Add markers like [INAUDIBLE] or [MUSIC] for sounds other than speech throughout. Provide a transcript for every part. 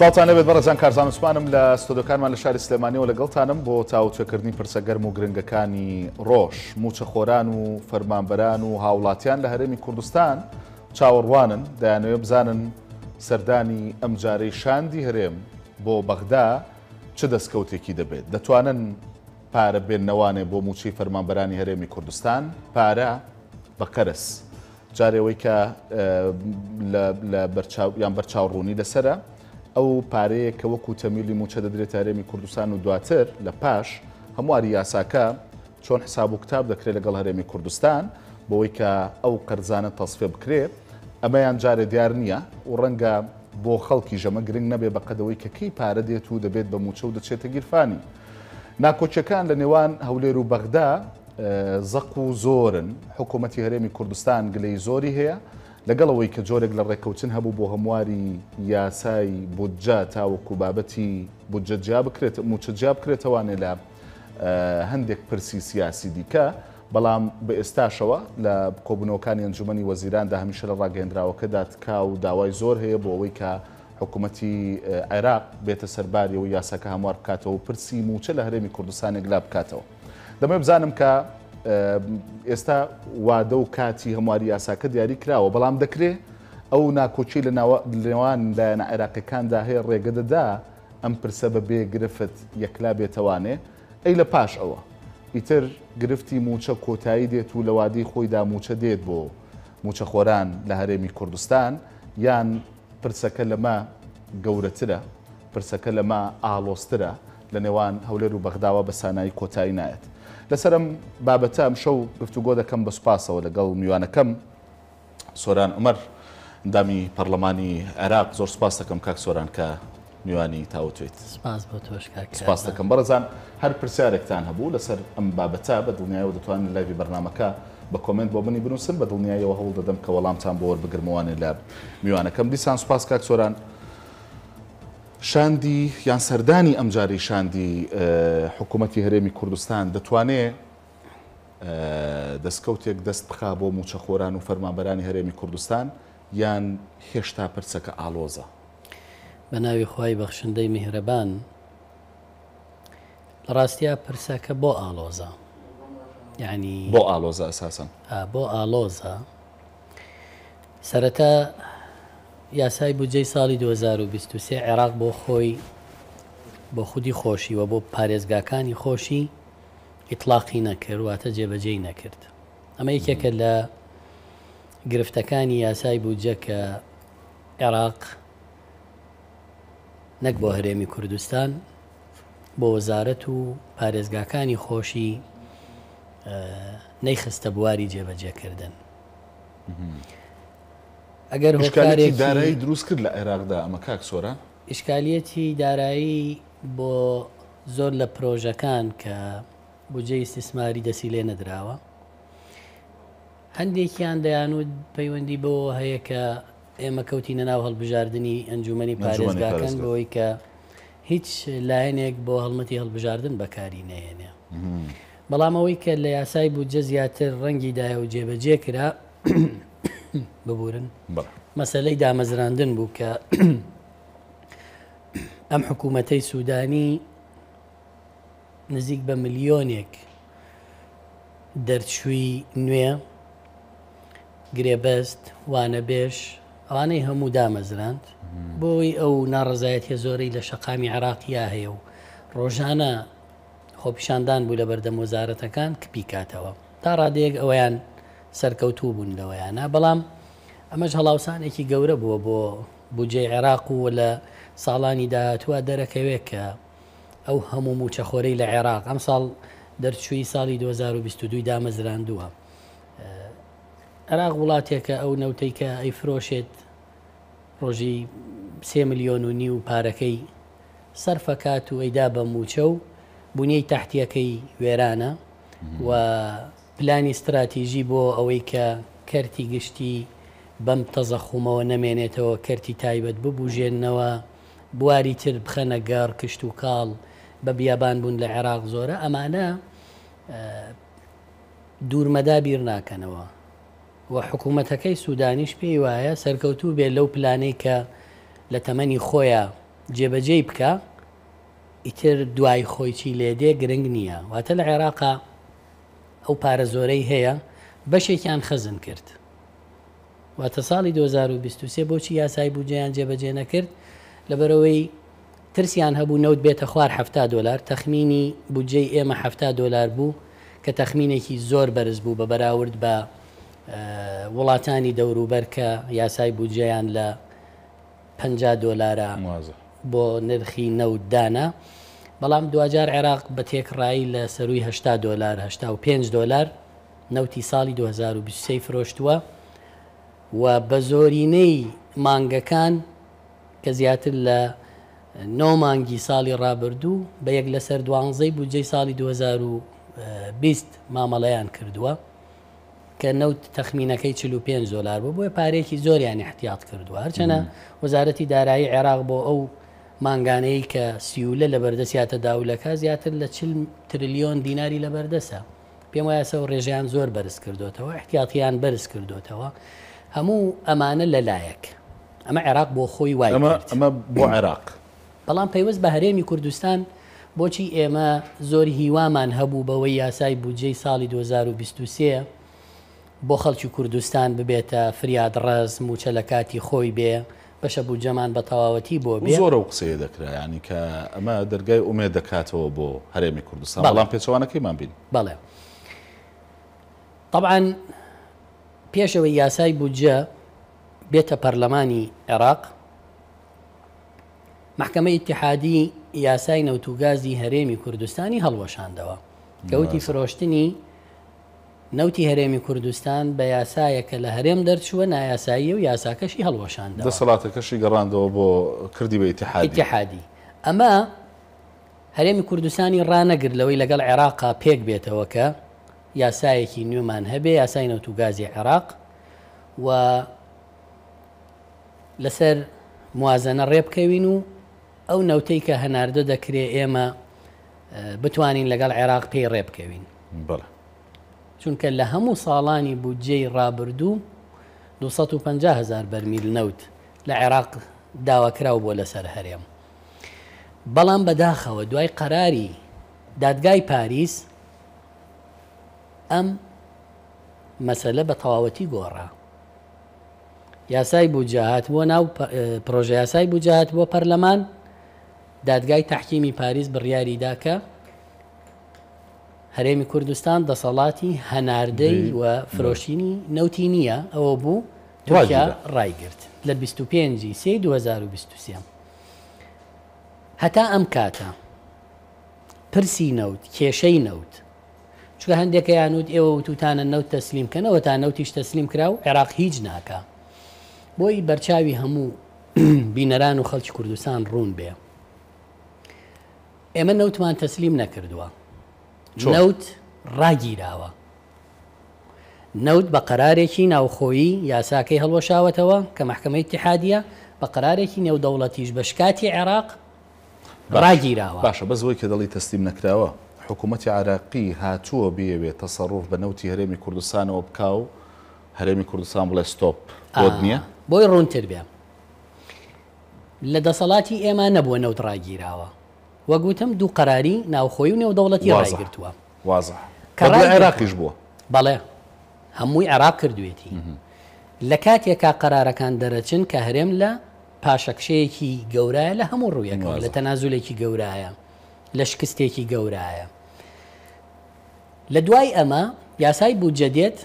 سڵتانە بێت بەڕزان کارزانوسمانم لە ستۆدەکانمان لە شاری سلێمانیەوە لەگەڵتانم بۆ تاوتێکردنی پرسەگەرم و گرنگەکانی ڕۆژ موچە خۆران و فەرمانبەران و هاوڵاتیان لە هەرمی کوردستان چاوەڕوانن دایانەوێ بزانن سەردانی ئەمجارەی شاندی هەرێم بۆ بەغدا چه دەستکەوتێکی دەبێت دەتوانن پارە بێنەوانێ بۆ موچی فەرمانبەرانی هەرێمی کوردستان پارە بەقەرس جارێەوەی کە یان بەرچاوڕوونی لەسرە ئەو پارەیە کە وەکو تەمیلی موچە دەدرێت تارێمی کوردستان و دواتر لە پاش هەمواری یاساکە چۆن حساب و کتاب دەکرێت لەگەڵ هەرێمی کوردستان بۆی کە ئەو قەرزانە تەسفێ بکرێت ئەمەیان جارێ دیار نییە و ڕەنگە بۆ خەڵکی ژەمە گرنگ نەبێ بە قەدەوەی کەکەی پارە دێت و دەبێت بە موچە و دەچێتە گیرفانی ناکۆچەکان لە نێوان هەولێر و بەغدا زەق و زۆرن حکوومەتتی هەرێمی کوردستان گلەی زۆری هەیە لەگەڵەوەی کە جۆرێک لە ڕێککەوتن هەبوو بۆ هەمواری یاسای بودجا تاوەکو بابەتی بودجەجیا بکرێت موچەجیا بکرێتەوانێ لە هەندێک پرسی سیاسی دیکە بەڵام بە ئێستاشەوە لە کۆبنەوەکانی ئەنجومی وەزیراندا هەمیشە لە ڕاگەندراوەکەدات کا و داوای زۆر هەیە بۆ ئەوەی کە حکوومەتتی عێراق بێتە سەرباری و یاساکە هەموار بکاتەوە و پرسی موچە لە هەرێمی کوردستانێک لا بکاتەوە. دەمە بزانم کە ئێستا وادە و کاتی هەمواری یاساکە دیاری کراوە بەڵام دەکرێت ئەو ناکۆچی لە لێوانلایەن عێراقیەکاندا هەیە ڕێگەدەدا ئەم پرسە بە بێ گرفت یەکلا بێتەوانێ ئەی لە پاش ئەوە ئیتر گرفتی موچە کۆتایی دێت و لەوادی خۆیدا موچە دێت بۆ موچە خۆران لە هەرێمی کوردستان یان پرسەکە لەمە گەورەترە پرسەکە لەمە ئالۆسترە لە نێوان هەولێر و بەغداوە بە سانایی کۆتایی نایەت لەسرم بابەتە ئەم شەو گفتوگۆ دەکەم بە سوپاسەوە لەگەڵ میوانەکەم سۆران عمەر دامی پەرلەمانی عێراق زۆر سپاس دەکەم کاک سۆران کە میوانی تاوتێت سپاس دەکەم بەڕزان هەر پرسیارێکتان هەبوو لەسەر ئەم بابەتە بە دڵنیایەوە دەتوانن لاوی بەرنمەکە بە کمنت بۆ منی بنووسن بە دڵنیایەوە هەوڵ دەدەم کە وەڵامتان بۆ وەربگرموانێ لە میوانەکەم دیسان سوپاس کاک سۆران شاندی یان سەردانی ئەمجاری شاندی حکوومەتی هەرێمی کوردستان دەتوانێت دەستکەوتێک دەست بخا بۆ موچەخۆران و فەرمانبەرانی هەرێمی کوردستان یان هێشتا پرچەکە ئالۆزە بە ناوی خی بەخشندەی میهرەبان لە ڕاستیا پرسەکە بۆ ئالۆزە یعنی بۆ ئالۆزە ئەساسن بۆ ئالۆزە سەرەتا یاسای بودجەی ساڵی 2023 عێراق بۆ خۆی بە خودی خۆشی و بۆ پارێزگاکانی خۆشی ئیطلاقی نەکردواتە جێبەجێی نەکرد ئەمە یەکێکە لە گرفتەکانی یاسای بودجە کە عێراق نەک بۆ هەرێمی کوردستان بۆ وەزارەت و پارێزگاکانی خۆشی نەیخستە بواری جێبەجێکردن. ئەگەر هۆکارێک دارایی دروست کرد لە عێراقدا ئەمە کاک سۆرە ئیشکالەتی دارایی بۆ زۆر لە پرۆژەکان کە بجێ استیسماری دەسی لێ نەدراوە هەندێکیان دەیانود پەیوەندی بۆ هەیە کە ئێمە کەوتی نەناو هەڵبژاردننی ئەنجومی پارێزگاکەن بۆی کە هیچ لایەنێک بۆ هەڵمەتی هەڵبژاردن بەکاری نێنێ بەڵام ئەوەی کە لە یاسای بودجە زیاتر ڕەنگی دایە و جێبەجێ کرا ببورن مەسلەی دامەزراندن بوو کە [COUGHS] ئەم حکوومەتەی سوودانی نزیک بە ملیۆنێک دەرچووی نوێ گرێبەست وانە بێش ئەوانەی هەموو دامەزراند بۆی ئەو ناڕزایەتی زۆرەی لە شەقامی عراقیا هەیە و ڕۆژانە خۆپیشاندان بوو لە بەردەم وەزارەتەکان کپیکاتەوە تا ڕادەیەک ئەویان سەرکەوتوو بوون لەوەیانە بەڵام ئەمەش هەڵاوسانێکی گەورە بووە بۆ بجێ عێراق و لە ساڵانی داهاتوە دەرەکەوێت کە ئەو هەموو موچەخۆرەی لە عێراق ئەم ساڵ دەرچووی ساڵی 2022 دامەزراندووە عراق وڵاتێکە ئەو نەوتەی کە ئەی فرۆشێت ڕۆژی سێ میلیۆن و نی و پارەکەی سەرفەکات و ئەیدا بە موچە و بنیەی تاحتیەکەی وێرانە و پلانی استراتیژی بۆ ئەوەی کە کەرتی گشتی بەم تەزەخومەوە نەمێنێتەوە کەرتی تایبەت ببوژێننەوە بواری تر بخەنە گەڕ کشت و کاڵ بە بیابان بوون لە عێراق زۆرە ئەمانە دوورمەدا بیر ناکەنەوە و حکوومەتەکەی سوودانیش پێی وایە سەرکەوتوو بێ لەو پلانەی کە لە تەمەنی خۆیە جێبەجێی بکە ئیتر دوای خۆی چی لێدێ گرنگ نییە واتە لە عێراقا ئەو پارە زۆرەی هەیە بەشێکیان خەزم کرد. واتە ساڵی 2023 بۆچی یاسای بودجیان جێبەجێ نەکرد لەبەرەوەی ترسیان هەبوو نەوت بێتە خوار ه دلار تەخمینی بودجێ ئێمە ه دلار بوو کە تەخمینێکی زۆر بەرز بوو بە بەراورد بە وڵاتانی دەوروبەر کە یاسای بودجیان لە 50 دلارە بۆ نرخی نەوددانە. بەڵام دوجار عێراق بە تێکڕایی لە سەروی هشتا دلار هشتا و 5 دلار نەوتی ساڵی 2023 فرۆشتووە و بە زۆرینەی مانگەکان کە زیاتر لە نۆ مانگی ساڵی ڕابردوو بە یەک لەسەر دوانزەی بودجەی ساڵی 2020 مامەڵەیان کردووە کە نەوت تەخمینەکەی 45 دلار بوو بۆیە پارێکی زۆریان احتیاط کردووە هەرچەنە وەزارەتی دارایی عێراق بۆ ئەو مانگانەی کە سیولە لە بەردەسیاتە داولەکە زیاتر لە چل تریلیۆن دیناری لە بەردەسە پێم وایە سەو ڕێژیان زۆر بەرز کردوتەوە احتیاطیان بەرز کردوتەوە هەموو ئەمانە لەلایەک ئەمە عێراق بۆ خۆی وای ئەمە بۆ عێراق بەڵام پەیوەست بە هەرێمی کوردستان بۆچی ئێمە زۆری هیوامان هەبوو بەوەی یاسای بودجەی ساڵی 2023 بۆ خەڵکی کوردستان ببێتە فریاد ڕزم و چە لە کاتی خۆی بێ بەشە بوو جەمان بە تەواوەتی بۆ زۆرە و قسەیە دەکرا ینی کە ئەمە دەرگای ئومێ دەکاتەوە بۆ هەرێمی کوردستان بەڵام پێچوانەکەیمان بین بەڵێ طبعاان پێشەوەی یاسای بودجە بێتە پەرلەمانی عێراق محکمە اتحادی یاسای نەوتوگازی هەرێمی کوردستانی هەڵوەشاندەوە گەوتی فرۆشتنی نەوتی هەرێمی کوردستان بە یاسایەکە لە هەرێم دەرچووە نایاسایی و یاساکەشی هەڵوەشان دەسەڵاتەکەشی گەڕاندەوە بۆ کردی بە ئتیحادی ئەمە هەرێمی کوردستانی ڕانەگر لەوەی لەگەڵ عێراقا پێک بێتەوە کە یاسایەکی نوێمان هەبێ یاسای نەوتوگازی عێراق و لەسەر موازەنە ڕێبکەوین و ئەو نەوتەی کە هەناردە دەکرێت ئێمە بتوانین لەگەڵ عێراق پێی ڕێبکەوین بڵە چونکە لە هەموو ساڵانی بودجێی ڕابردوو 250 هزار بەرمیل نەوت لە عێراق داواکراو بۆ لەسەر هەرێم بەڵام بەداخەوە دوای قەراری دادگای پاریس ئەم مەسەلە بە تەواوەتی گۆڕا یاسای بجاهات بۆ ناو پرۆژە یاسای بجاهات بۆ پەرلەمان دادگای تحکیمی پاریس بڕیاریداکە هەرێمی کوردستان دەسەڵاتی هەناردەی و فرۆشتنی نەوتی نییە ئەوە بوو تورکیا ڕایگررت لە 25 س 2023 هەتا ئەم کاتە پرسی نەوت کێشەی نەوت چکە هەندێکە یانوت ئێوە وتوتانە نەوت تەسلیم کەنەوە تا نەوتیش تەسلیم کرا و عێراق هیچ ناکە بۆی بەرچاوی هەموو [CLEARS THROAT] بینەران و خەڵکی کوردستان ڕوون بێ ئێمە نەوتمان تەسلیم نەکردووە نەوت ڕاگیراوە نەوت بە قرارێکی ناوخۆیی یاساکەی هەڵوەشاوەتەوە کە محکمەی تحادیە بە قرارێکی نێودەوڵەتیش بە شکاتی عێراق ڕاگیراوە باشە بەزەوەی کە دەڵی تەستیم نەکراوە حکوومەتتی عراقی هاتووە بیەوێت تەسەڕوف بە نەوتی هەرێمی کوردستانەوە بکاو هەرێمی کوردستان بڵێ ستۆپ نییە بۆی ڕوونتر بێ لە دەسەڵاتی ئێمە نەبووە نەوت ڕاگیراوە وەگوتم دوو قەراری ناوخۆی و نێودەوڵەتی ڕایگرتووە عێراقیش بووە بەڵێ هەمووی عراق کردوێتی لە کاتێکا قەرارەکان دەرەچن کە هەرێم لە پاشەکشەیەکی گەورایە لە هەموو ڕوویەکەەوە لە تەنازولێکی گەورایە لە شکستێکی گەورایە لە دوای ئەمە یاسای بودجەدێت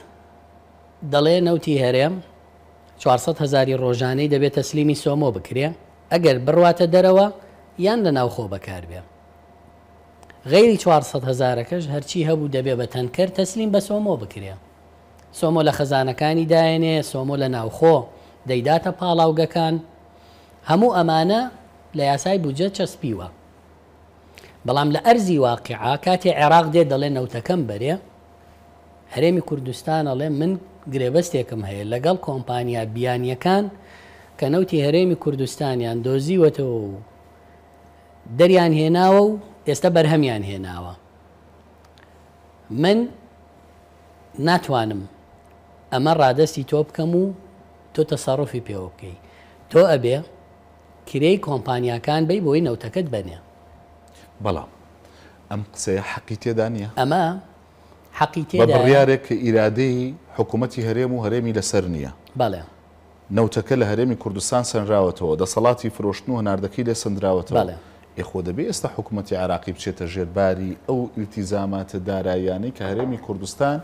دەڵێ نەوتی هەرێم 400 هزاری ڕۆژانەی دەبێت تەسلیمی سۆمۆ بکرێ ئەگەر بڕواتە دەرەوە یان لە ناوخۆ بەکار بێ غیری 400 هزارەکەش هەرچی هەبوو دەبێ بە تەنکەر تەسلیم بە سۆمۆ بکرێ سۆمۆ لە خەزانەکانی داێنێ سۆمۆ لە ناوخۆ دەیداتە پاڵاوگەکان هەموو ئەمانە لە یاسای بجە چەسپیوە بەڵام لە ئەرزی واقعا کاتی عێراق دێ دەڵێ نەوتەکەم بەرێ هەرێمی کوردستان ئەڵێ من گرێبەستێکم هەیە لەگەڵ کۆمپانیا بیانیەکان کە نەوتی هەرێمی کوردستانیان دۆزیوەتەوە و دەریان هێناوە و ئێستا بەرهەمیان هێناوە من ناتوانم ئەمە ڕادەستی تۆ بکەم و تۆ تەسەڕفی پێوە بکەی تۆ ئەبێ کرەی کۆمپانیاکان بی بۆی نەوتەکەت بنێ بەڵام ئەم قسەیە حەقی تێدا نیە ئەمە حەقی تێ بڕیارێک کە ئیرادەی حکوومەتتی هەرێم و هەرێمی لەسەر نییە بەڵێ نەوتەکە لە هەرێمی کوردستان سنراوەتەوە دەسەڵاتی فرۆشتن و هەناردەکەی لێ سنراوەتەوە بەڵێ یخۆ دەبێ ئێستا حکوومەتتی عراقی بچێتە ژێرباری ئەو ئیلتیزاماتە داراییانەی کە هەرێمی کوردستان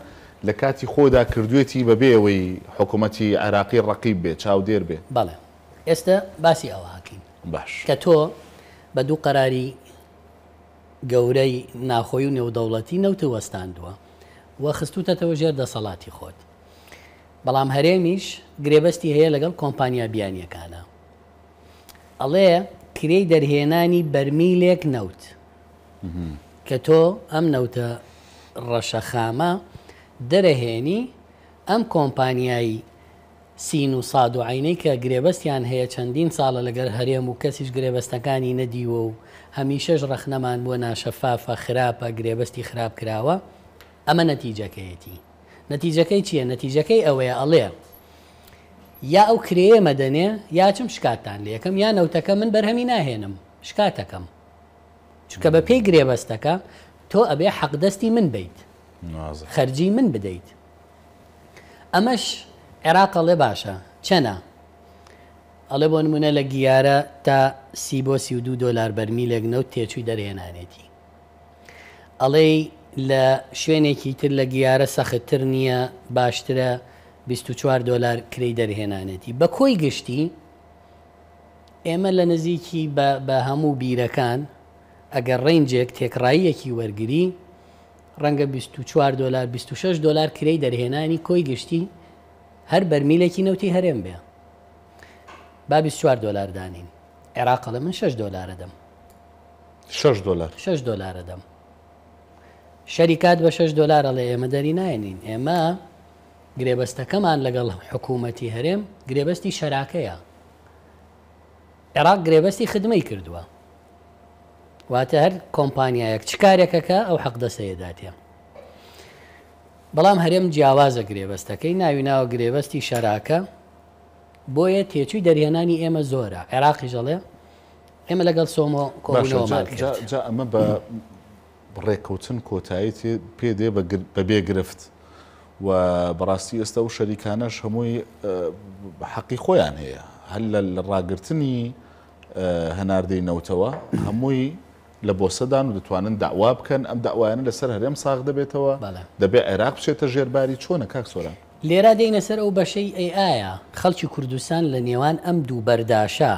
لە کاتی خۆدا کردوێتی بەبێ ئەوەی حکوومەتتی عراقی ڕقیب بێ چاودێر بێ بەڵێ ئێستا باسی ئەوە هاکیم باش کە تۆ بە دوو قەراری گەورەی ناخۆی و نێودەوڵەتی نەوتە وەستاندووە وە خستوتەتەوە ژێر دەسەڵاتی خۆت بەڵام هەرێمیش گرێبەستی هەیە لەگەڵ کۆمپانیا بیانیەکانە ئەڵێ کرەی دەرهێنانی بەرمیلێک نەوت کە تۆ ئەم نەوتە ڕەشەخامە دەرەهێنی ئەم کۆمپانیایی سین و ساد و عینەی کە گرێبەستیان هەیە چەندین ساڵە لەگەر هەرێم و کەسیش گرێبەستەکانی نەدیوە و هەمیشەش ڕەخنەمان بۆ ناشەفافە خراپە گرێبەستی خراپ کراوە ئەمە نەتیجەکەیەتی نەتیجەکەی چییە نەتیجەکەی ئەوەیە ئەڵێ یا ئەو کرێ مەدەنێ یا چم شکاتان لە یەکەم یا نەوتەکە من بەرهەمی ناهێنم شکاتەکەم چکە بە پێی گرێبەستەکە تۆ ئەبێ حەقدەستی من بیت خەرجی من بدەیت ئەمەش عێراقەڵێ باشە چەنە ئەڵێ بۆ نمونە لە گیارە تا سی بۆ سی دو دلار بەرمی لەگنەوت تێچوی دەرێنانێتی ئەڵێ لە شوێنێکی تر لە گیارە سەختتر نییە باشترە 24 دلار کری دەرهێنانێتی بە کۆی گشتی ئێمە لە نزیکی بە هەموو بیرەکان ئەگەر ڕنجێک تێکڕاییەکی وەرگری ڕەنگە 24 دلار 26 دلار کری دەرهێنانی کۆی گشتی هەر بەرمیلێکی نەوتی هەرێم بێ با 24 دلار دانین عێراق لە من 6 دلارە دەم 6 دلار 6 دلارە دەم شەریکات بە 6 دلارە لە ئێمە دەری نایێنین ئێمە گرێبەستەکەمان لەگەڵ حکوومەتی هەرێم گرێبەستی شەراکەیە عێراق گرێبەستی خدمەی کردووە واتە هەر کۆمپانیایەک چ کارێکەکە ئەو حەقدەسەیەداتێ بەڵام هەرێم جیاوازە گرێبەستەکەی ناوی ناوە گرێبەستی شەراکە بۆیە تێچووی دەریێنانی ئێمە زۆرە عێراقی ژەڵێ ئێمە لەگەڵ سۆمۆ ئەمە بە ڕێککەوتن کۆتایی پێ دێ بە بێ گرفت و بەڕاستی ئێستا و شەریکانەش هەمووی حەقی خۆیان هەیە هەل لە ڕاگررتنی هەناردەی نەوتەوە هەمووی لە بۆسەدان و دەتوانن داوا بکەن ئەم داوایانە لەسەر هەرێم ساغ دەبێتەوە دەبێت عێراق بچێتە ژێرباری چۆنە کاک سۆران لێرا دەینەسەر ئەو بەشەی ئەی ئایا خەڵکی کوردستان لە نێوان ئەم دوو بەرداشا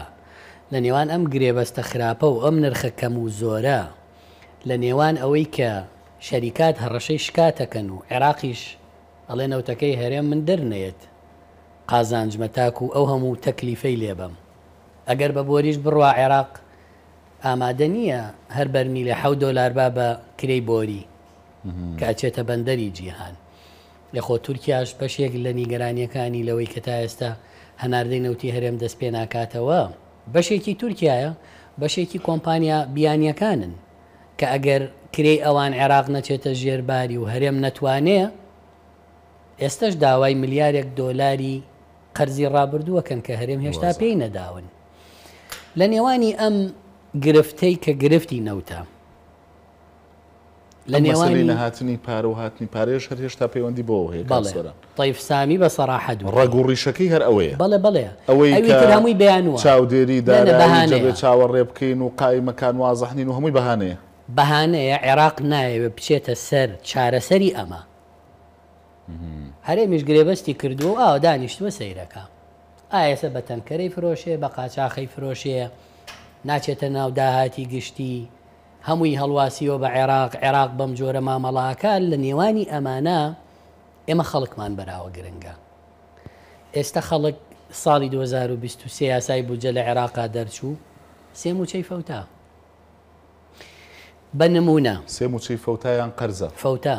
لە نێوان ئەم گرێبەستە خراپە و ئەم نرخە کەم و زۆرە لە نێوان ئەوەی کە شەریکات هەڕەشەی شکاتەکەن و عێراقیش ئەڵێ نەوتەکەی هەرێم من دەرنێت قازانجمە تاک و ئەو هەموو تەکلیفەی لێبم ئەگەر بە بۆریش بڕوا عێراق ئامادە نییە هەر بەرمی لە حە دلار با بە کری بۆری کاچێتە بەندەری جیهان لەخۆ تورکیاش بەشێک لە نیگەرانیەکانی لەوەی کە تا ئێستا هەناردەی نەوتی هەرێم دەست پێ ناکاتەوە بەشێکی تورکایە بەشێکی کۆمپانیا بیانیەکانن کە ئەگەر کری ئەوان عێراق نەچێتە ژێرباری و هەرێم نەتوانێت ئێستش داوای ملیارێک دۆلاری قەرزی ڕابردووەکەن کە هەرێم هێشتا پێی نەداون لە نێوانی ئەم گرفتەی کە گرفتی نەوتە لە نێوانی هاتنی پارە و هاتنی پارێش هەر هێشتا پەیوەندی بۆ تایفسامی بە سەراحەت ڕگوڕیشەکەی هەر ئەوەیە بەڵێ بڵێ ئەوەیهمووی بەیانوە چاودێری دا چاوەڕێ بکەین و قای مەکان وازەحنین و هەمووی بەهانەیە بەهانەیە عێراق نایەوێ بچێتە سەر چارەسەری ئەمە هەرێمیش گرێبەستی کردو و ئاو دانیشتوە سیرەکە ئایسە بە تەنکەرەی فرۆشێ بە قاچاخی فرۆشەیە ناچێتە ناو داهاتی گشتی هەمووی هەڵواسیەوە بە عێراق عێراق بەم جۆرە مامەڵاکە لە نێوانی ئەمانە ئێمە خەڵکمان بەراوە گرنگە ئێستا خەڵک ساڵی 2023 یاسای بجە لە عێراقا دەرچوو سێم وچەی فەوتا بە نمونە سێم وچی فەوتایان قەرزە فەوتا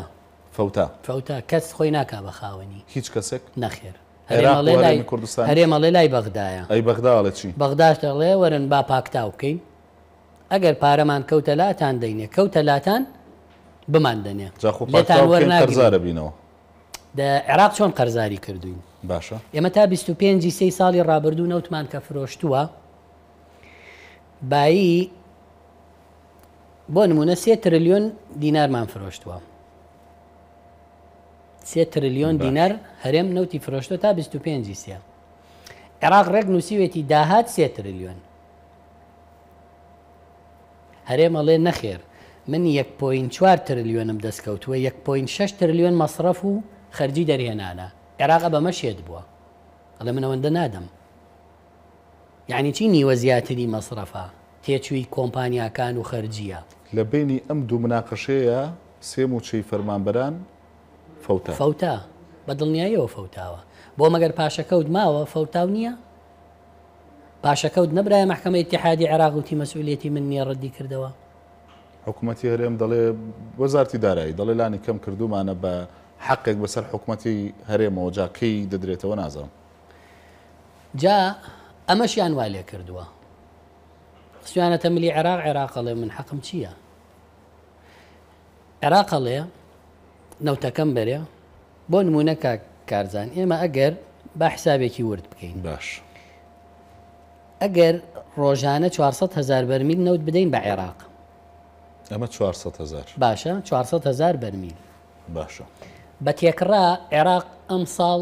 فەوتا فەوتا کەس خۆی ناکا بە خاوەنی هیچ کەسێک نەخێر کوردستان هەرێ مەڵێ لای بەغدایە ئەی بەغداڵە چی بەغداشتەڵێ وەرن با پاکتا بکەین ئەگەر پارەمان کەوتە لاتان دەینێ کەوتە لاتان بمان دەنێ وەرنزارە بینەوە عێراق چۆن قەرزاری کردوین باشە ئێمە تا 25 سی ساڵی ڕابردوو نەوتمان کە فرۆشتووە بایی بۆ نمونە سێ تریلیۆن دینارمان فرۆشتووە سێ تریلیۆن دینەر هەرێم نوتی فرۆشتە تا 25 سیە عێراق ڕێک نووسیوێتی داهات سێ تریلیۆن هەرێمەڵێ نەخێر من 1.4 تریلیۆنم دەستکەوتووە 1.6 تریلیۆن مەصرف و خەرجی دەریێنانە عێراق بەمە شێت بووە ئەڵە من ئەوەندە نادەم یعنی چی نیوە زیاتری مەصرفە تێچووی کۆمپانیاکان و خەرجیە لە بینی ئەم دوو مناقەشەیە سێم و چی فەرمانبەران فەوتا بە دڵنیاییەوە فەوتاوە باشا كود پاشەکەوت ماوە نيا باشا كود نبره محكمة اتحاد عراق مسؤوليتي مني من نیە ڕەدی کردەوە حکوومەتتی هەرێم دەڵێ وەزارتی لاني كم كردو کەم کردومانە بس حقێک بەسەر حکوومەتتی هەرێمەوە جاکەی دەدرێتەوە نازم جا ئەمەشیان والێ کردووە سویانە تملي عراق عێراقەڵێ من حەقم عراق عێراقەڵێ نەوتەکەم بەرێ بۆ نمونە کارزان ئێمە ئەگەر با حسابێکی ورد بکەین باش ئەگەر ڕۆژانە 400 هزار بەرمیل نەوت بدەین بە عێراق ئەمە 400 هزار باشە 400 هزار بەرمیل باشە بە تێکڕا عێراق ئەم ساڵ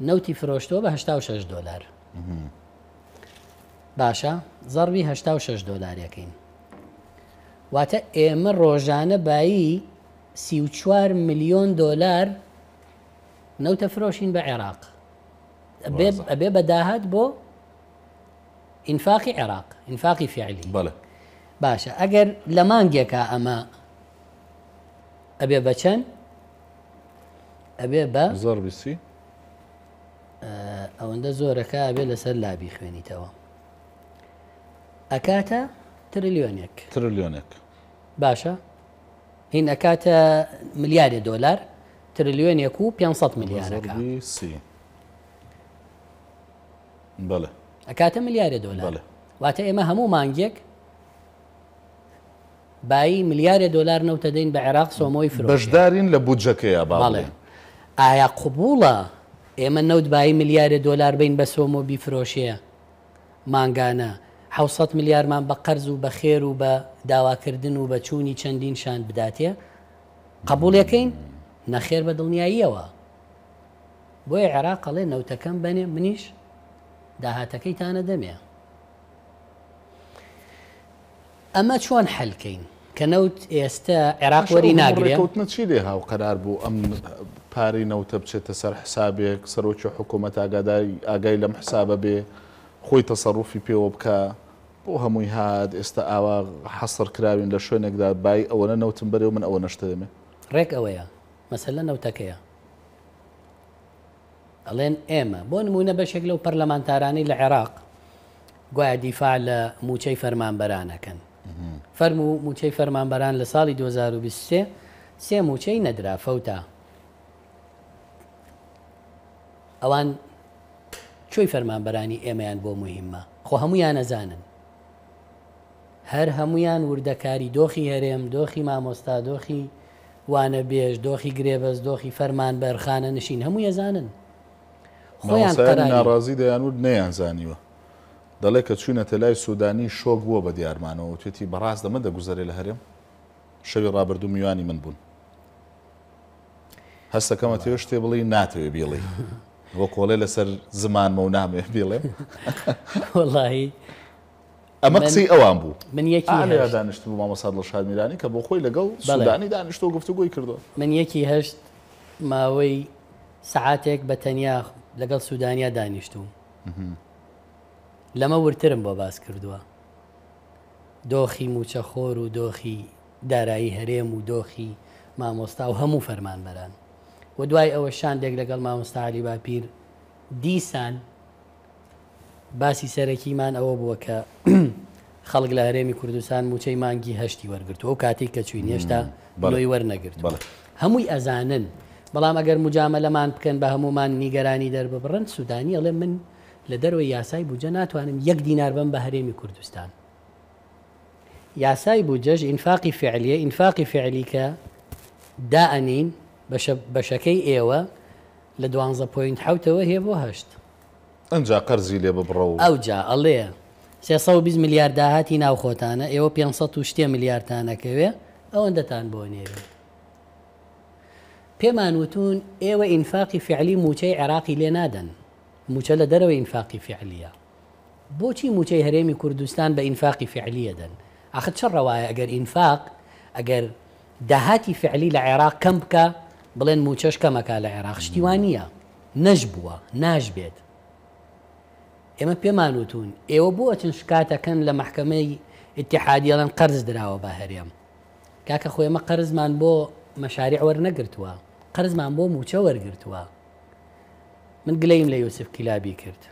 نەوتی فرۆشتەوە بە 6 دلار باشە زەڕوی 6 دلارەکەین واتە ئێمە ڕۆژانە بایی سيوشوار مليون دولار نو تفروشين بعراق أبي أبي بداهات بو إنفاقي عراق إنفاقي فعلي بلى باشا أجر لمانجيكا أما أبي بشن أبي با زور بسي أو عند زورك أبي لسلا بيخويني توا أكاتا تريليونيك تريليونيك باشا هین ئەکاتە ملیارێ دۆلار تریلیۆنێک و 500 میلیارەکە بڵێ ئەکاتە ملیارێ دۆلار واتە ئێمە هەموو مانگێک بایی ملیارێ دلار نەوتە دەین بە عێراق سۆمۆی فر بەشدارین لە بودجەکەیە باڵێ ئایا قوبووڵە ئێمە نەوت بایی ملیارێ دلار بین بە سۆمۆ بیفرۆشەیە ماگانە حوسەت میلیارمان بە قەرز و بە خێر و بە داواکردن و بە چوونی چەندین شان بداتێ قبولەکەین نەخێر بە دڵنیاییەوە بۆیە عێراقەڵێ نەوتەکەم بنێ منیش داهاتەکەیتانە دەمێ ئەمە چۆن حلکەین کە نەوت ئێستا عێراقوەری ناگرێتوتە چی لێ هاو قەرار بوو ئەم پاری نەوتە بچێتە سەر حسابێک سەرۆکی حکوومەت ئاگاداری ئاگای لەم حسابە بێ خۆی تەسەڕوفی پێوە بکە بۆ هەمووی هاات ئێستا ئاوا حەسەر کراوین لە شوێنێکدا بای ئەوەنە نەوتم بەرێ من ئەوە نەشتێمێ ڕێک ئەوەیە مەسلە نەوتەکەیە ئەڵێن ئێمە بۆ نمونە بەشێک لەو پەرلەمانتارانی لە عێراق گوایە دیفاع لە موچەی فەرمانبەرانەکەن فەرم و موچەی فەرمانبەران لە ساڵی 2023 سێ موچەی نەدرا فەوتا ئەوان چۆی فەرمانبەرانی ئێمەیان بۆ مهمە خۆ هەمویان نەزانن هەر هەمویان وردەکاری دۆخی هەرێم دۆخی مامۆستا دۆخی وانە بێژ دۆخی گرێبەز دۆخی فەرمان بەرخانە نشین هەموو ێزانن خۆیان ناڕازی دەیانود نەیانزانیوە دەڵێ کە چوونەتە لای سوودانی شۆک بووە بە دیارمانەوە توێتی بەڕاست دەمە دەگوزارێ لە هەرێم شەوی ڕابردو میوانی من بوون هەستەکەمە تێ شتێ بڵی ناتەوێ بێڵی [LAUGHS] وە کۆڵێ لەسەر زمانمە و نامێ بێڵێ [LAUGHS] وڵی ئەمە قسی ئەوان بوو من یەکی دانیشت بوو مامەساد لە شادمیرانی کە بۆ خۆی لەگەڵ سودانی دانیشتۆ گفتوگوی کردو من یەکی هەشت ماوەی سعاتێک بە تەنیا لەگەڵ سوودانیا دانیشتوم لەمە ورترم بۆ باس کردووە دۆخی موچەخۆر و دۆخی دارایی هەرێم و دۆخی مامۆستا و هەموو فەرمانبەران و دوای ئەوە شاندێک لەگەڵ مامۆستا علی باپیر دیسان باسی سەرەکیمان ئەوە بووە کە [CLEARS THROAT] خەڵک لە هەرێمی کوردستان موچەی مانگی هەشتی وەرگرتووە و کاتێک کە چوین هێشتا بەڵی وەرنەگرت هەمووی ئەزانن بەڵام ئەگەر مجامە لەمان بکەن بە هەمومان نیگەرانی دەربڕند سودانی ئەڵێ من لە دەروی یاسای بجە ناتوانم یەک دینار بم بە هەرێمی کوردستان یاسای بجەش ئینفاقی فعلیە ئینفاقی فعلیکە دائنین بەشەکەی ئێوە لە 12.7ەوە هەیە بۆ هەشت ئەجا قەرزی لێ ببڕە و ئەو جا ئەڵێ 320 میلیارد داهاتی ناو خۆتانە ئێوە 500 میلیاردتانەکەوێ ئەوەندەتان بۆ نێوێ پێمان وتون ئێوە ئینفاقی فعلی موچەی عێراقی لێ نادەن موچە لە دەرەوە ئینفاقی فعلیە بۆچی موچەی هەرێمی کوردستان بە ئینفاقی فعلیەدەن ئاخ چە ڕەوایە ئەگەر ئینفاق ئەگەر داهاتی فعلی لە عێراق کەم بکە بڵێن موچەش کەمەکە لە عێراق شتیوانە نەش بووە ناش بێت ئێمە پێمان وتون ئێوە بۆ چن شکاتەکەن لە مححکەمەی ئتیحادیڵەن قەرز درراوە بە هەرێم کاکە خۆێمە قەرزمان بۆ مەشاری ئەوەر نەگرتووە قەرزمان بۆ موچە وەرگرتووە من گلەیم لە یوسف کیلابی کرد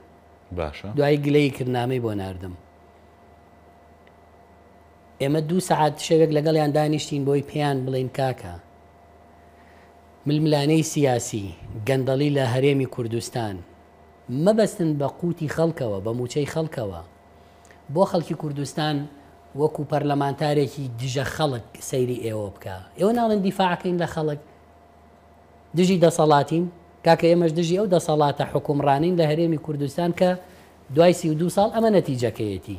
باشە دوای گلەی کردنامەی بۆ نردم ئێمە دوو سعات شەوێک لەگەڵیان دانیشتین بۆی پێیان بڵین کاکە ململانەی سیاسی گەندەڵی لە هەرێمی کوردستان مەبەستن بە قوتی خەڵکەوە بە موچەی خەڵکەوە بۆ خەڵکی کوردستان وەکو پەرلەمانتارێکی دژە خەڵک سەیری ئێوە بکە ئێوە ناڵن دیفاعکەین لە خەڵک دژی دەسەڵاتیم کاکە ئێمەش دژی ئەو دەسەڵاتە حکومڕانین لە هەرێمی کوردستان کە دوای سی دو ساڵ ئەمە نەتیجەکەیەتی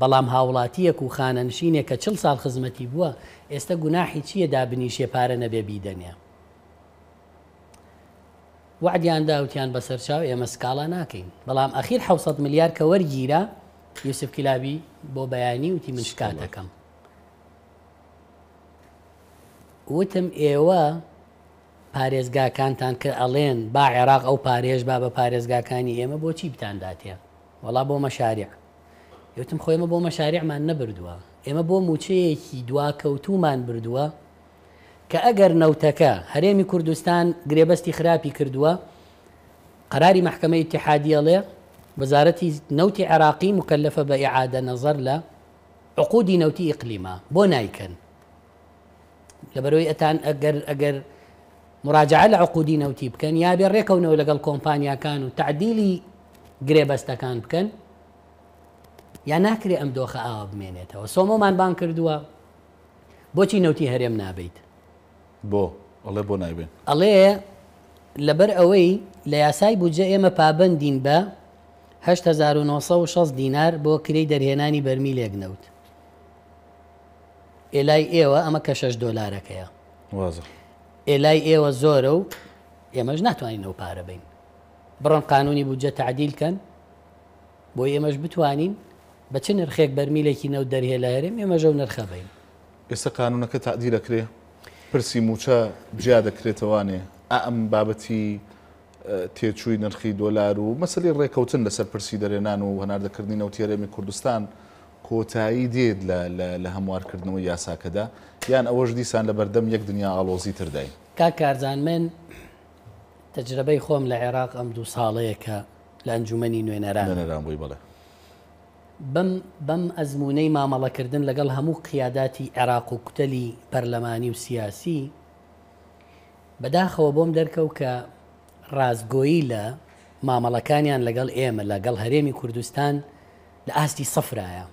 بەڵام هاوڵاتیەک و خانەنشینێک کە چل ساڵ خزمەتی بووە ئێستا گوناحی چییە دابنیشێ پارە نەبێ بیدەنیە وعدیان داوتیان بەسەر چاو ئێمە سکاڵا ناکەین بەڵام ئەخیر 600 ملیار کە وەرگیرە یوسف کلابی بۆ بەیانی وتی من شکاتەکەم وتم ئێوە پارێزگاکانتان کە ئەڵێن با عێراق ئەو پارێژ با بە پارێزگاکانی ئێمە بۆچی بتان داتێ وڵا بۆ مەشارع یوتم خۆیمە بۆ مەشارعمان نەبردووە ئێمە بۆ موچەیەکی دواکەوتومان بردووە کە ئەگەر نەوتەکە هەرێمی کوردستان گرێبەستی خراپی کردووە قراری محکمە تحادیەڵێ وەزارەتی نەوتی عراقی مکلفە بە عادە نەزەر لە عقودی نەوتی ئقلیما بۆ نایکەن لەبەرەوەی ئەتان ئەگەر ئەگەر مراجعە لە عقودی نەوتی بکەن یا بێ ڕێکەونەوە لەگەڵ کۆمپانیاکان و تعدیلی گرێبەستەکان بکەن یا ناکرێ ئەم دۆخە ئاوە بمێنێتەوە سۆمۆمان بان کردووە بۆچی نەوتی هەرێم نابیت بۆ ئەڵێ بۆ نایبێن ئەڵێ لەبەر ئەوەی لە یاسای بودجە ئێمە پابندین بە 1960 دینار بۆ کری دەرهێنانی بەرمی لێگنەوت ئێلای ئێوە ئەمە کە 6 دۆلارەکەیە ئێلای ئێوە زۆرە و ئێمەش ناتوانین ئەو پارە بین بڕۆن قانونی بودجە تععدیلکەن بۆ ئێمەش بتوانین بە چ نرخێک بەرمیلێکی نەو دەرهێ لە هەرێم ئێمەژە و نرخەبین ئێستا قانونەکە تعدیلەکرێ پرسی موچە بژیا دەکرێتەوانێ ئەم بابەتی تێچووی نرخی دۆلار و مەسلی ڕێککەوتن لەسەر پرسی دەرێنان و هەناردەکردنی نەوتێرەمی کوردستان کۆتایی دێت لە هەموارکردنەوەی یاساکەدا یان ئەوەش دیسان لە بەردەم یەک دنیا ئالۆزی تردای کا کارزان من تەجربەی خۆم لە عێراق ئەم دوو ساڵەیە کە لە ئەنجومی نوێنەران نەران بووی بڵێ بەم ئەزمونەی مامەڵەکردن لەگەڵ هەموو قیاداتی عێراق و کوتەلی پەرلەمانی و سیاسی بەداخەوە بۆم دەرکەوت کە ڕازگۆیی لە مامەڵەکانیان لەگەڵ ئێمە لەگەڵ هەرێمی کوردستان لە ئاستی سەفرایە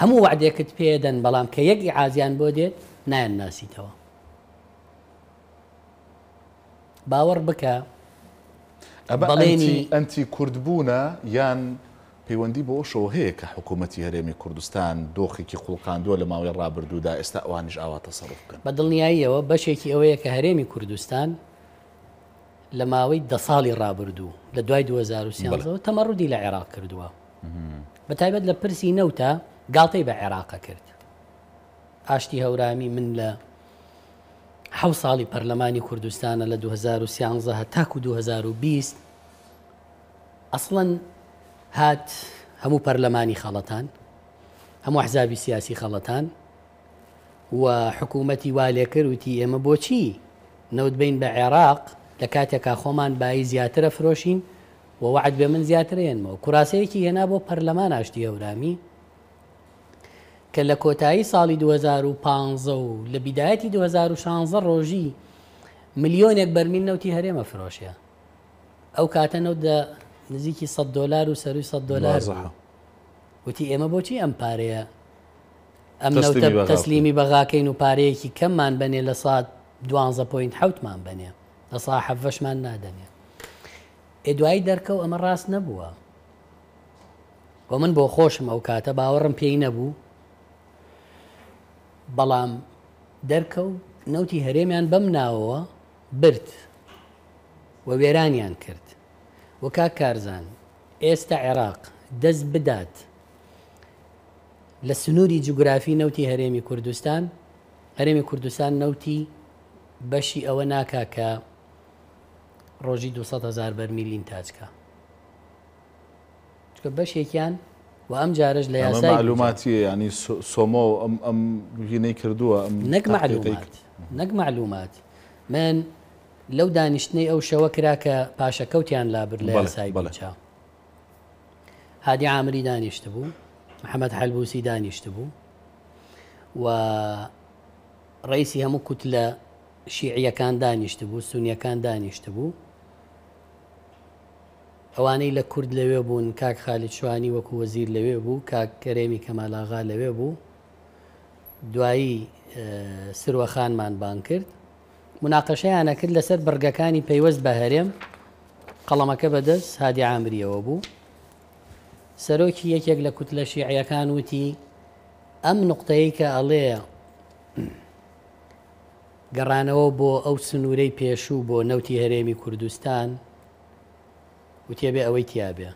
هەموو وعدێکت پێدەن بەڵام کە یەکی ئازیان بۆ دێت نایەن ناسیتەوە باوەڕ بکە ئەمەڵێنی ئەنتی کوردبوونە یان پەیوەندی بۆ شەوە هەیە کە حکوومەتتی هەرێمی کوردستان دۆخێکی قوڵقااندووە لە ماوەی ڕابردوودا ئێستا ئەوانش ئاواتە سەرف بکەن بە دڵنیاییەوە بەشێکی ئەوەیە کە هەرێمی کوردستان لە ماوەی دە ساڵی ڕابردوو لە دوای 2030 تەمەڕودی لە عێراق کردووە بە تایبەت لە پرسی نەوتە گاڵتەی بە عێراقە کرد ئاشتی هەورامی من لە حو ساڵی پەرلەمانی کوردستانە لە 2013 هە تاکو 2020 ئەسڵەن هات هەموو پەرلەمانی خەڵەتان هەموو حزابی سیاسی خەڵەتان و حکوومەتی والێکرد وتی ئێمە بۆچی نەوت بین بە عێراق لە کاتێکا خۆمان بای زیاترە فرۆشین ووعد بێ من زیاترێنمەوە کوراسەیەکی هێنا بۆ پەرلەمان ئاشتی هەورامی کە لە کۆتایی ساڵی 2015 و لە بیدایەتی 2016 ڕۆژی میلیۆنێک بەرمیل نەوتی هەرێمە فرۆشە ئەو کاتە نەوتدە نزیکی 100 دلار و سەروی 100 دلار وتی ئێمە بۆچی ئەم پارەیە ئەم تەسلیمی بەغاکەین و پارەیەکی کەممان بنێ لە سات 12.7مان بنێ لە ساحەفەشمان نادەنێ ئێدوایی دەرکەو ئەمە ڕاست نەبووە بۆ من بۆ خۆشم ئەو کاتە باوەڕم پێی نەبوو بەڵام دەرکەوت نەوتی هەرێمیان بەم ناوەوە برد و وێرانیان کرد وەکا کارزان ئێستا عێراق دەست بدات لە سنووری جوگرافی نەوتی هەرێمی کوردستان هەرێمی کوردستان نەوتی بەشی ئەوە ناکا کە ڕۆژی 200 هزار بەرمیلین تاچکە بەشێکیان و ئەم جارش لە یاسای سومو ام ام ئەم ئەم ژینەی ام نەک معلومات نەک معلومات من لو دانیشتنی ئەو شەوە کرا کە پاشەکەوتیان لابر لە یاسای بەچاو هادی عامری دانیشت بوو محمد حلبوسی دانیشت بوو و هم هەموو کووت لە شیعیەکان دانیشت بوو كان دانیشت بوو ئەوانەی لە کورد لەوێ بوون کاک خالی چوانی وەکو وەزیر لەوێ بوو کاک کەرێمی کەمالاغا لەوێ بوو دوایی سروەخانمان بان کرد مناقەشەیانە کرد لەسەر بەرگەکانی پەیوەست بە هەرێم قەڵەمەکە بەدەست هادی ئامریەوە بوو سەرۆکی یەکێک لە کوتلە شیعیەکان وتی ئەم نقطەیە کە ئەڵەیە گەڕانەوە بۆ ئەو سنوورەی پێشوو بۆ نەوتی هەرێمی کوردستان وتێبێ ئەوەی تیاابێ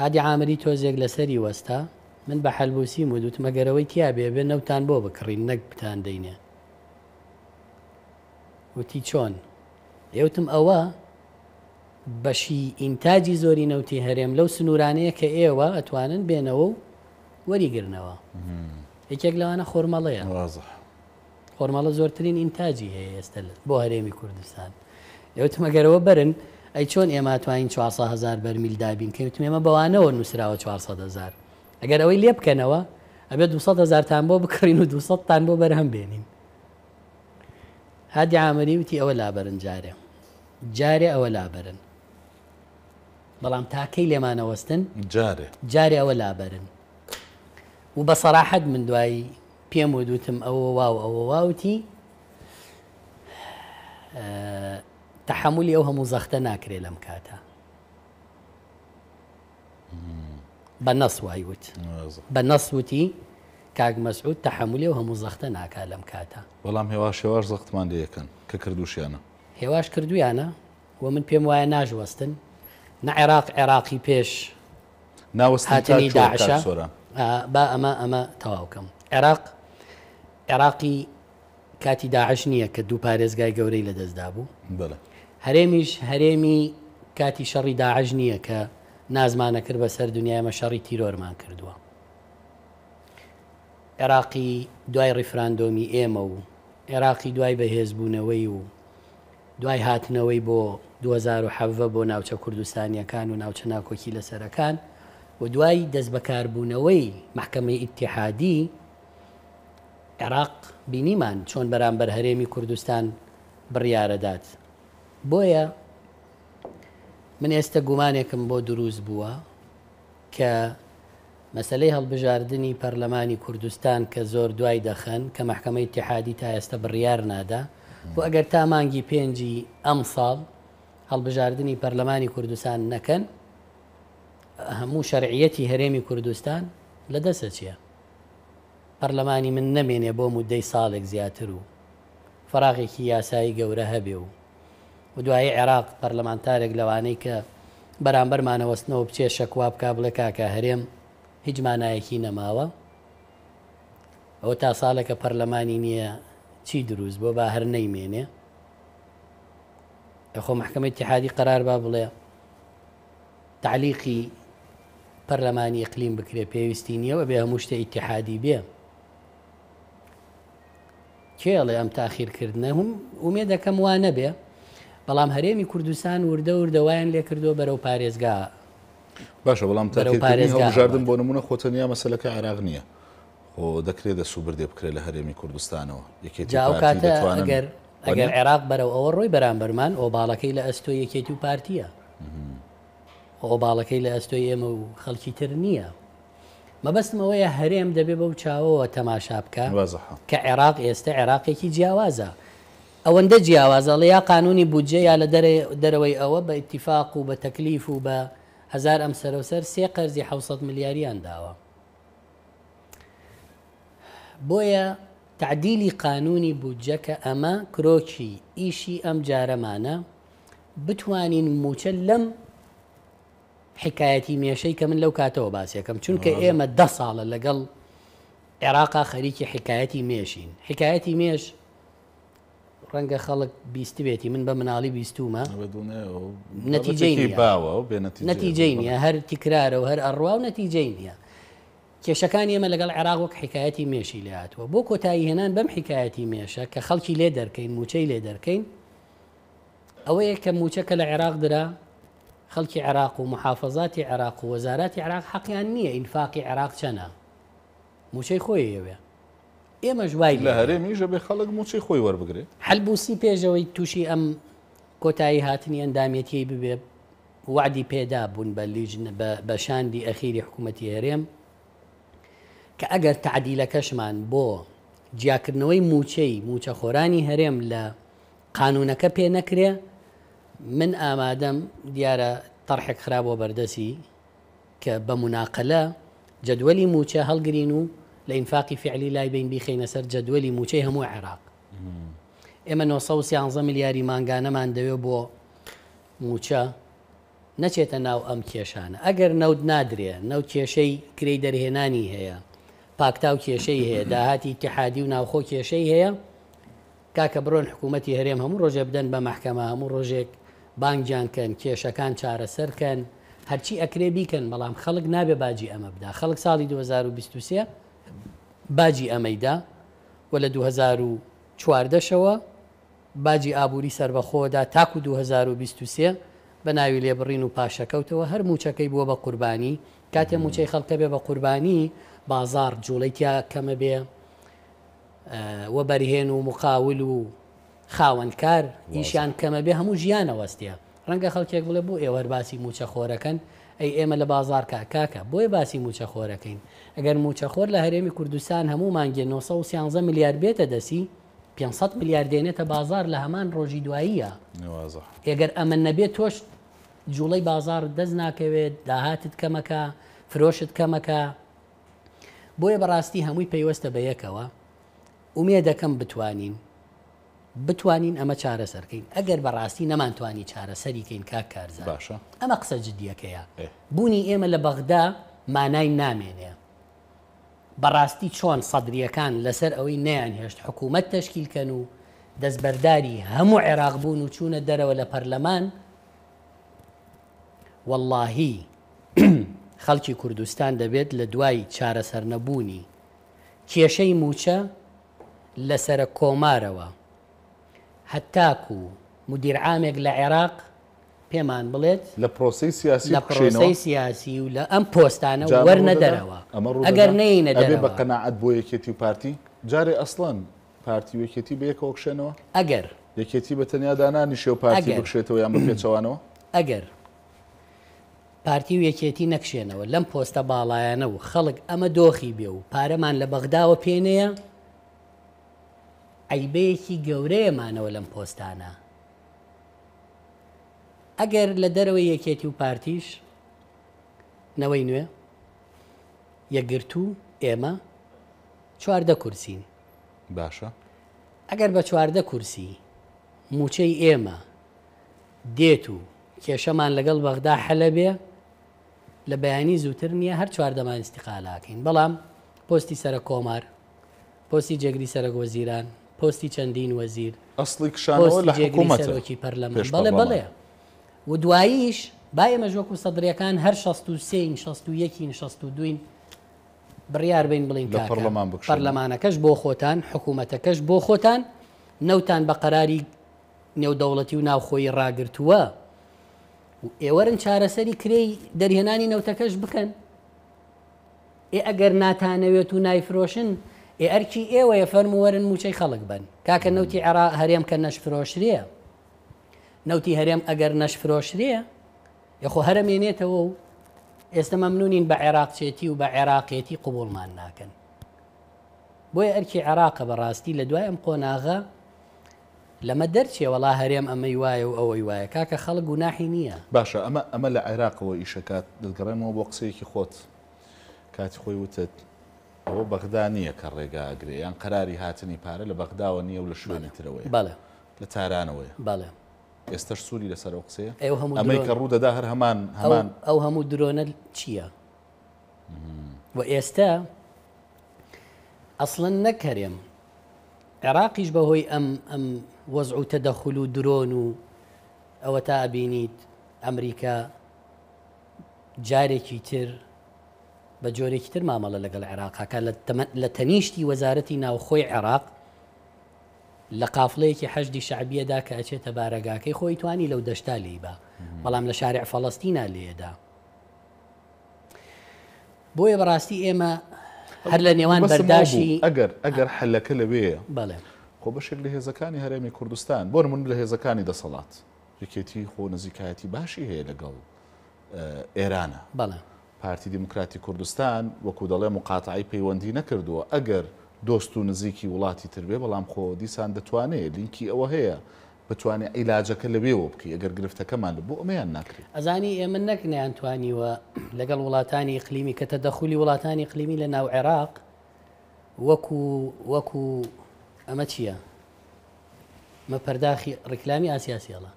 هادی عامری تۆزێک لەسەری وەستا من بە حەلبوسی مدووت مەگەرەوەی تیاابێ بێ نەوتان بۆ بکڕین نەک بتان دەینێ وتی چۆن ئێوتم ئەوە بەشی ئینتاجی زۆری نەوتی هەرێم لەو سنوورانەیە کە ئێوە ئەتوانن بێنەوە و وەریگرنەوە یەکێک لەوانە خۆرمەڵەیە خۆرمەڵە زۆرترین ئینتاجی هەیە ئێستا بۆ هەرێمی کوردستان لەوتمەگەرەوە برن ئەی چۆن ئێماتوانین 400هزار بەرمیل دابین کەوتم ئێمە بەوانەوە نووسراوە 400هزار ئەگەر ئەوەی لێ بکەنەوە ئەبێ 200هزارتان بۆ بکڕین و 200تان بۆ بەرهەم بێنین هادی عامری وتی ئەوە لابرن جارێ جارێ ئەوە لابرن بەڵام تاکەی لێمانەوەستن جارێ ئەوە لابرن و بە سەراحەت من دوایی پێم و دوتم ئەوە واو ئەوە واوتی تەحملی ئەو هەموو زەختە ناکرێت لەم کاتە بە نەسوایوت بە نەسووتی کاک مەسعود تەحملی و هەموو زەختە ناکا لەم کاتە بەڵام هێواش هێواش زەختمان دەیەکەن کە کردوشیانە هێواش کردویانە و من پێم وایە ناژوەستن نە عێراق عێراقی پێش ناوەستاتنی داعشە با ئەمە ئەمە تەواوکەم عێراق عێراقی کاتی داعش نییە کە دوو پارێزگای گەورەی لەدەستدا بوو بڵێ هەرێمیش هەرێمی کاتی شەڕی داعژ نییە کە نازمانە کرد بە سەر دنیامە شەڕی تیرۆرمان کردووە. عێراقی دوای ڕیفراندۆمی ئێمە و عێراقی دوای بەهێزبوونەوەی و دوای هاتنەوەی بۆ 2010 بۆ ناوچە کوردستانیەکان و ناوچە ناکۆکی لەسەرەکان و دوای دەست بەکاربوونەوەی محکمەی ئیتحادی عێراق بینیمان چۆن بەرامبەر هەرێمی کوردستان بڕیارەدات بۆیە من ئێستا گومانێکم بۆ دروست بووە کە مەسلەی هەڵبژاردننی پەرلەمانی کوردستان کە زۆر دوای دەخەن کە محکمەی تحادی تا ئێستا بڕیار نادا بۆ ئەگەر تا مانگی پێنجی ئەم ساڵ هەڵبژاردننی پەرلەمانی کوردستان نەکەن هەموو شەرعەتی هەرێمی کوردستان لە دەسە چییە؟ پەرلەمانی من نەمێنێ بۆ مودەی ساڵێک زیاتر و فراغێکی یاسایی گەورە هەبێ و و دوایی عێراق پەرلەمانتارێک لەوانەی کە بەرامبەرمانەوەستنەوە بچێ شەکوا بک بڵێ کاکە هەرێم هیچ مانایەکی نەماوە ئەوە تا ساڵێکە پەرلەمانی نییە چی دروست بۆ با هەر نەیمێنێ ئەخۆ محکمە تحادی قرار با بڵێ تعلیقی پەرلەمانی قلیم بکرێ پێویستی نیەوە بێ هەموو شتە ئیتحادی بێ کێڵێ ئەم تاخیرکردنە هەم ومێ دەکەم وانە بێ بەڵام هەرێمی کوردستان وردە وردەوایان لێ کردو بەرەو پارێزگا باشە بەڵام تاژاردن بۆ نمونە خۆتەنیا مەسلەکە عراغ نییە خۆ دەکرێت دە سوبردێ بکرێت لە هەرێمی کوردستانەوە یەکێتیگەر ئەگەر عێراق بەرەو ئەوە ڕۆی بەرامبەرمان ئۆباڵەکەی لە ئەستۆ یەکێتی و پارتیە ئۆباڵەکەی لە ئەستۆی ئێمە و خەڵکی تر نییە مەبەستمەوەیە هەرێم دەبێ بەو چاوەوە تەماشا بکە کە عێراق ئێستا عێراقێکی جیاوازە ئەوەندە جیاوازەڵ یا قانونی بودجێ یا لە دەرەوەی ئەوە بە ئتیفاق و بە تەکلیف و بە هزار ئەم سەرەوسەر سێ قەرزی 600 ملیاریان داوە بۆیە تعدیلی قانونی بودجەکە ئەمە کرۆکی ئیشی ئەم جارەمانە بتوانین موچە لەم حکایەتی مێشەی کە من لەو کاتەوە باسیەکەم چونکە ئێمە ده ساڵە لەگەڵ عێراقا خەریکی حکایەتی مێشین حکایەتی مێش ڕەنگە خەڵک بیست بێتی من بە مناڵی بیستومە نەتیجی باوە نەتیجی نیە هەر تیکرارە و هەر ئەڕوا و نەتیجی نییە کێشەکان ئێمە لەگەڵ عێراق وەک حکایەتی مێشی لاتوە بۆ کۆتایی هێنان بەم حکایەتی مێشە کە خەڵکی لێ دەرکەین موچەی لێ دەرکەین ئەوەیە کە موچەکە لە عێراق درا خەڵکی عراق و محافظاتی عراق و وەزاراتی عراق حەقیان نییە ئینفاقی عراق چەنە موچەی خۆی ئەوێ ئێمە ژوای لە هەرێمیژە بێ خەڵک موچی خۆی وەربگرێت هەلبوسی پێشەوەی تووشی ئەم کۆتایی هاتنی ئەندامەتی ببێ وعدی پێدا بوون بە لیژن بە شاندی ئەخیری حکوومەتتی هەرێم کە ئەگەر تععدیلەکەشمان بۆ جیاکردنەوەی موچەی موچەخۆرانی هەرێم لە قانونەکە پێ نەکرێ من ئامادەم دیارە تەرحێک خراپەوە بەردەسی کە بە مناقلە جدوەلی موچە هەڵگرین و لە ئینفاقی فعلی لای بین بیخینە سەر جەدوەلی موچەی هەموو عێراق ئێمە 1970 میلیاری مانگانەمان دەوێت بۆ موچە نەچێتە ناو ئەم کێشانە ئەگەر نەود نادرێ نەو کێشەی کری دەرهێنانی هەیە پاکتاو کێشەی هەیە داهاتی تحادی و ناوخۆ کێشەی هەیە کاکە بڕۆن حکوومەتتی هەرێم هەموو ڕۆژێ بدەن بە محکەمە هەموو ڕۆژێک بانگجانکەن کێشەکان چارەسەرکەن هەرچی ئەکرێ بیکەن بەڵام خەڵک نابێ باجی ئەمە بدا خەڵک ساڵی 2023 باجی ئەمەدا و لە 2014شەوە باجی ئابووری سربەخۆدا تاکو 2023 بە ناوی لێبڕین و پاشەکەوتەوە هەر موچەکەی بووە بە قوربانی کاتێ موچەی خەڵکە بێ بە قوربانی بازار جوڵیتیا کەمە بێ وە بەرهێن و مقاول و خاوەندکار ئیشیان کەمە بێ هەموو ژیانە وەستە ڕەنگە خەڵکێک بڵێ بوو ئێوەرباسی موچە خۆرەکەن ئەی ئێمە لە بازار کا کاکە بۆیە باسی موچە خۆرەکەین ئەگەر موچە خۆر لە هەرێمی کوردستان هەموو مانگە 1970 میلیارد بێتە دەسی 500 میلیارد دێنێتە بازار لە هەمان ڕۆژی دواییە ئەگەر ئەمە نەبێت تۆش جوڵەی بازار دەست ناکەوێت داهاتت کەمەکە فرۆشت کەمەکە بۆیە بەڕاستی هەمووی پەیوەستە بە یەکەوە ومێ دەکەم بتوانین بتوانین ئەمە چارەسەرکەین ئەگەر بەڕاستی نەمانتوانی چارەسەریکەین کاک کارز باشە ئەمە قسە جدیەکەیە بوونی ئێمە لە بەغدا مانای نامێنێ بەڕاستی چۆن سەدرریەکان لەسەر ئەوەی نیان هێشت حکوومەت تشکیلکەن و دەستبەرداری هەموو عێراق بوون و چوونە دەرەوە لە پەرلەمان واللهی [CLEARS THROAT] خەڵکی کوردستان دەبێت لە دوای چارەسەر نەبوونی کێشەی موچە لەسرە کۆمارەوە هەتاک و مدیرعامێک لە عێراق پێمان بڵێت لە پرۆسی سیاسی لە پرۆسی سیاسی و لە ئەم پۆستانە وەرنە دەرەوە ئەگەر نینە بە قەنەعەت بۆ یەکێتی پارتی جارێ ئەسڵەن پارتی وەکێتی بەیەکەوە کشێنەوە ئەگەر یەکێتی بە تەنیا دانانیشێ و پارتی بکشێتەوە یان بپێچەوانەوە ئەگەر پارتی و یەکێتی نەکشێنەوە لەم پۆستە باڵایەنە و خەڵک ئەمە دۆخی بێ و پارەمان لە بەغداوە پێنەیە عیبەیەکی گەورەیەمانەوە لەم پۆستانە ئەگەر لە دەرەوەی یەکێتی و پارتیش نەوەی نوێ یەکگرتو ئێمە چواردە کورسین باشە ئەگەر بە چواردە کورسی موچەی ئێمە دێت و کێشەمان لەگەڵ بەغدا حەلە بێ لە بەیانی زووتر نییە هەر چواردەمان استیقالاکەین بەڵام پۆستی سرە کۆمار پۆستی جەگری سەرەگۆزیران پۆستی چەندین وەزیر ئەسلی کشانەوە لە حکوومەتەوەکی پەرلەمان بەڵێ بڵێ و دواییش با ئێمە ژۆک و سەدرەکان هەر 16 16 دوین بڕیار بین بڵین پەرلەمانەکەش بۆ خۆتان حکوومەتەکەش بۆ خۆتان نەوتان بە قەراری نێودەوڵەتی و ناوخۆی ڕاگرتووە ئێوەرن چارەسەری کری دەریهێنانی نەوتەکەش بکەن ئێ ئەگەر ناتانەوێت و نایفرۆشن ئێ ئەرکی ئێوەیە فەرموەرن موچەی خەڵک بن کاکە نوتی عرا هەرێم کە نەش فرۆشرەیە نوتی هەرێم ئەگەر نەش فرۆشرەیە یخۆ هەرمێنێتەوە و ئێستا مەمنونین بە عێراقچێتی و بە عێراقێتی قوبولمان ناکەن بۆیە ئەرکی عراقە بەڕاستی لە دوایم قۆناغە لەمە دەرچێ وڵا هەرێم ئەمەی وایە و ئەوەی وایە کاکە خەڵک و ناحی نییە باشە ئەمە ئەمە لە عێراقەوە ئیشەکات دەگەڕێمەوە بۆ قسەیەکی خۆت کاتی خۆی وتت ئەوە بەغدا نییە کە ڕێگاگرێ یان قەراری هاتنی پارە لە بەغداوە نییە و لە شوێنی ترەوەی باڵێ لە تارانەوەی باڵێ ئێستش سووری لەسەر قسەیە ئەمەی کە ڕوو دەدا هەر هەمان هەمان ئەو هەموو درۆنە چییە؟ و ئێستا ئەسڵەن نەکەرێم عێراقیش بەهۆی ئەم ئەم وەز و تەدەخل و درۆن و ئەوە تا ئابینیت ئەمریکا جارێکی تر بە جۆرێکی تر مامەڵە لەگەڵ عێراقاکە لە تەنیشتی وەزارەتی ناوخۆی عێراق لە قافلەیەکی حەشدی شعبیەدا کە ئەچێتە بارەگاکەی خۆی توانی لەو دەشتا لێیبا بەڵام لە شارع فەڵستینا لێدا بۆیە بەڕاستی ئێمە هەر لە نێوان بەرداشی ئەگەر ئەگەر حلەکە لەوێ بڵێ خۆ بەشێک لە هێزەکانی هەرێمی کوردستان بۆ من لە هێزەکانی دەسەڵات یەکێتی خۆ نزیکایەتی باشی هەیە لەگەڵ ئێرانە بەڵێ پارتی دیموکراتی کوردستان وەکو دەڵێ مقاتعی پەیوەندی نەکردووە ئەگەر دۆست و نزیکی وڵاتی تربێ بەڵام خۆ دیسان دەتوانێت لینکی ئەوە هەیە بتوانێت ئیلاجەکە لەوێەوە بکە ئەگەر گرفتەکەمان بۆ ئەمەیان ناکرێت ئەزانی ئێمە نەکنیان توانیوە لەگەڵ وڵاتانی قلیمی کە تەدەخلی وڵاتانی قلیمی لە ناو عێراق وەکو وەکو ئەمە چییە؟ مەپەرداخی ڕیکلامی ئاسیاسیڵە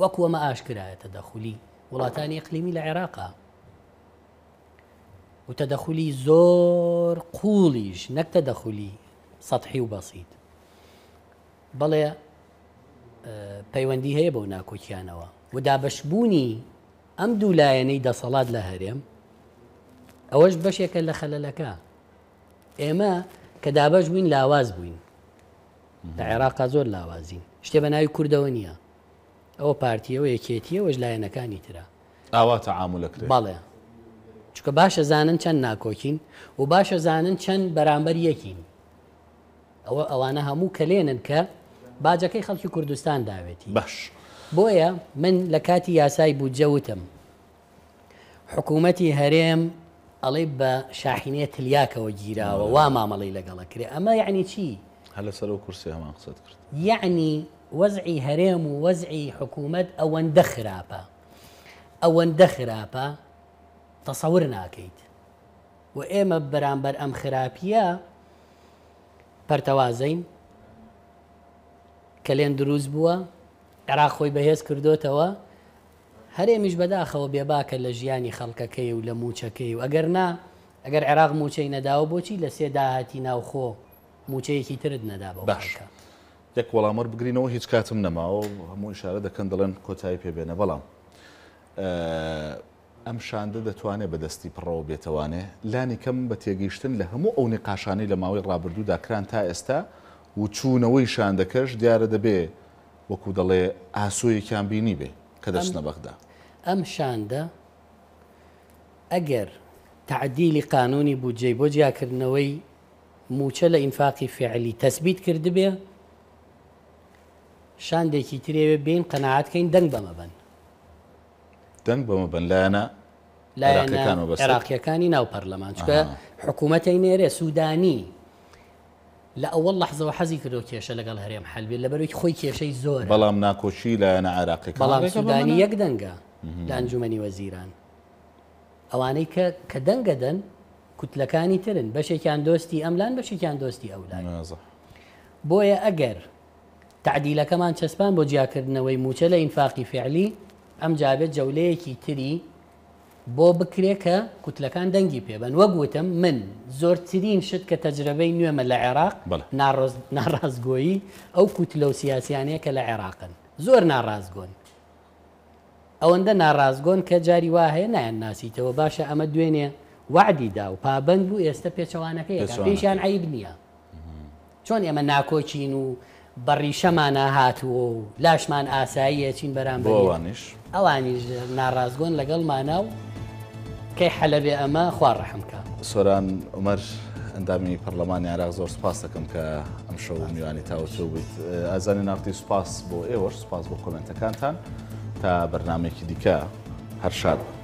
وەکو ئەمە ئاشکرایەتە دەخلی وڵاتانی قلیمی لە عێراقا و تەدەخولی زۆر قوڵیش نەک تەدەخولی سەحی و بەسییت بەڵێ پەیوەندی هەیە بەو ناکۆکیانەوە ودا بەشبوونی ئەم دوو لایەنەی دەسەڵات لە هەرێم ئەوەش بەشێکە لە خەلەلەکە ئێمە کە دابەش بووین لاواز بووین لە عێراقا زۆر لاوازین شتێ بە ناوی کوردەوە نییە ئەوە پارتیەوە یەکێتیەوەش لایەنەکانی ترا ئاوا تەعاام لە بەڵێ چکە باشە زانن چەند ناکۆکین و باشە زانن چەند بەرامبەر یەکین ئەوە ئەوانە هەموو کەلێنن کە باجەکەی خەڵکی کوردستان داوێتی باش بۆیە من لە کاتی یاسای بودجەوتم حکوومەتی هەرێم ئەڵێ بە شاحینەیە تلیاکەوە گیراوە وا مامەڵی لەگەڵە کرێ ئەمە یعنی چی هە لەسەر و کورسی هەمان قسەت کرد یعنی وەزعی هەرێم و وەزعی حکوومەت ئەوەندە خراپە ئەوەندە خراپە تەسەور ناکەیت و ئێمە بەرامبەر ئەم خراپیە پەرتەوازین کەلێن دروست بووە عێرا خۆی بەهێز کردوتەوە هەرێمیش بەداخەوە بێباکە لە ژیانی خەڵکەکەی و لە موچەکەی و ئەگەر نا ئەگەر عێراق موچەی نەداوە بۆچی لە سێ داهاتی ناوخۆ موچەیەکی ترت نەدابە باشکە یەک وەڵامەر بگرینەوە هیچ کاتم نەماوە هەموو شارە دەکەن دەڵێن کۆتایی پێبێنە بەڵام ئەم شاندە دەتوانێت بەدەستی پڕەوە بێتوانێ لانی کەم بە تێگەیشتن لە هەموو ئەو نقاشانەی لە ماوەی ڕابردوو داکران تا ئێستا و چوونەوەی شاندەکەش دیارە دەبێ وەکو دەڵێ ئاسوویەکیان بینی بێ کە دەستنە بەغدا ئەم شاندە ئەگەر تععدیلی قانونی بودجێ بۆ جیاکردنەوەی موچە لە ئینفاقی فعلی تەسبیت کردبێ شاندێکی ترێوێ بین قەنەعاتکەین دەنگ بەمە بن دەنگ بەمە بن لایەنە عێراقیەکانی ناو پەرلەمان چکە حکوومەتی نێرێ سوودانی لە ئەوە لەحزەوە حەزی کردو کێشە لەگەڵ هەرێم حلبێ لە بەروی خۆی کێشەی زۆر بەڵام ناکۆشی لایەنە عراقی بەڵام سوودانی یەک دەنگە دانجومنی وەزیران ئەوانەی کە دەنگەدەن کوتلەکانی ترن بەشێکیان دۆستی ئەملان بەشێکیان دۆستی ئەولان بۆیە ئەگەر تعدیلەکەمان چەسپان بۆ جیاکردنەوەی موچە لە ئینفاقی فعلی ئەم جابێت جەولەیەکی تری بۆ بکرێ کە کوتلەکان دەنگی پێبن وەگوتم من زۆرترین شت کە تەجربەی نوێمە لە عێراق ناڕازگۆیی ئەو کوتلە و سیاسیانەیە کە لە عێراقن زۆر ناڕازگۆن ئەوەندە ناڕازگۆن کە جاری وا هەیە نایەن ناسیتەوە باشە ئەمە دوێنێ وعدی دا و پابند بوو ئێستا پێچەوانەکەی پێشیان عیب نییە چۆن ئێمە ناکۆچین و بەڕیشەمانە هاتووە و لاشمان ئاساییە چین بەرامبەر ئەوانیش ناڕازگۆن لەگەڵ ماناو کەی حەلەبێ ئەمە خوارڕەحمکە سۆران عمەر ئەندامی پەرلەمانی عراق زۆر سپاس دەکەم کە ئەم شە میوانی تاوتە بیت ئازانی نافتی سوپاس بۆ ئێوەش سوپاس بۆ کۆمنتەکانتان تا بەرنمێکی دیکە هەر شاد بن